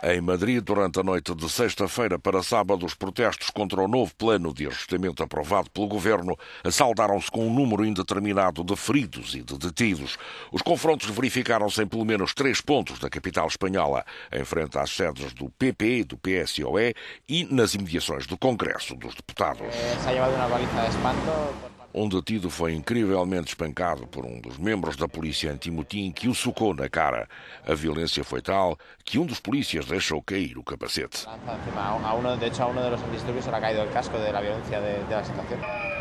Em Madrid, durante a noite de sexta-feira para sábado, os protestos contra o novo plano de ajustamento aprovado pelo governo assaldaram-se com um número indeterminado de feridos e de detidos. Os confrontos verificaram-se em pelo menos três pontos da capital espanhola, em frente às sedes do PP, do PSOE e nas imediações do Congresso dos Deputados. Um detido foi incrivelmente espancado por um dos membros da polícia anti que o socou na cara. A violência foi tal que um dos polícias deixou cair o capacete. De hecho, a um dos los disturbios se le ha caído el casco de la violencia de, de la situación.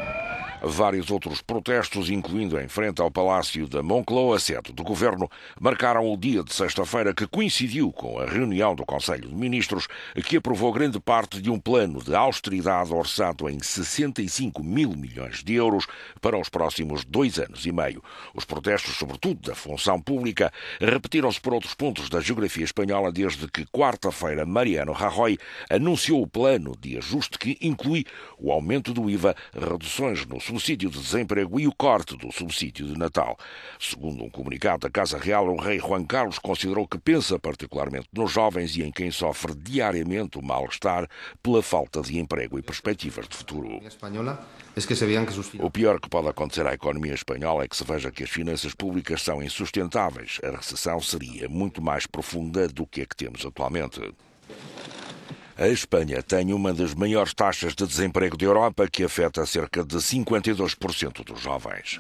Vários outros protestos, incluindo em frente ao Palácio da Moncloa, sede do governo, marcaram o dia de sexta-feira que coincidiu com a reunião do Conselho de Ministros, que aprovou grande parte de um plano de austeridade orçado em 65 mil milhões de euros para os próximos dois anos e meio. Os protestos, sobretudo da função pública, repetiram-se por outros pontos da geografia espanhola desde que quarta-feira Mariano Rajoy anunciou o plano de ajuste que inclui o aumento do IVA, reduções no subsídio de desemprego e o corte do subsídio de Natal. Segundo um comunicado da Casa Real, o rei Juan Carlos considerou que pensa particularmente nos jovens e em quem sofre diariamente o mal-estar pela falta de emprego e perspectivas de futuro. O pior que pode acontecer à economia espanhola é que se veja que as finanças públicas são insustentáveis. A recessão seria muito mais profunda do que a que temos atualmente. A Espanha tem uma das maiores taxas de desemprego da Europa, que afeta cerca de 52% dos jovens.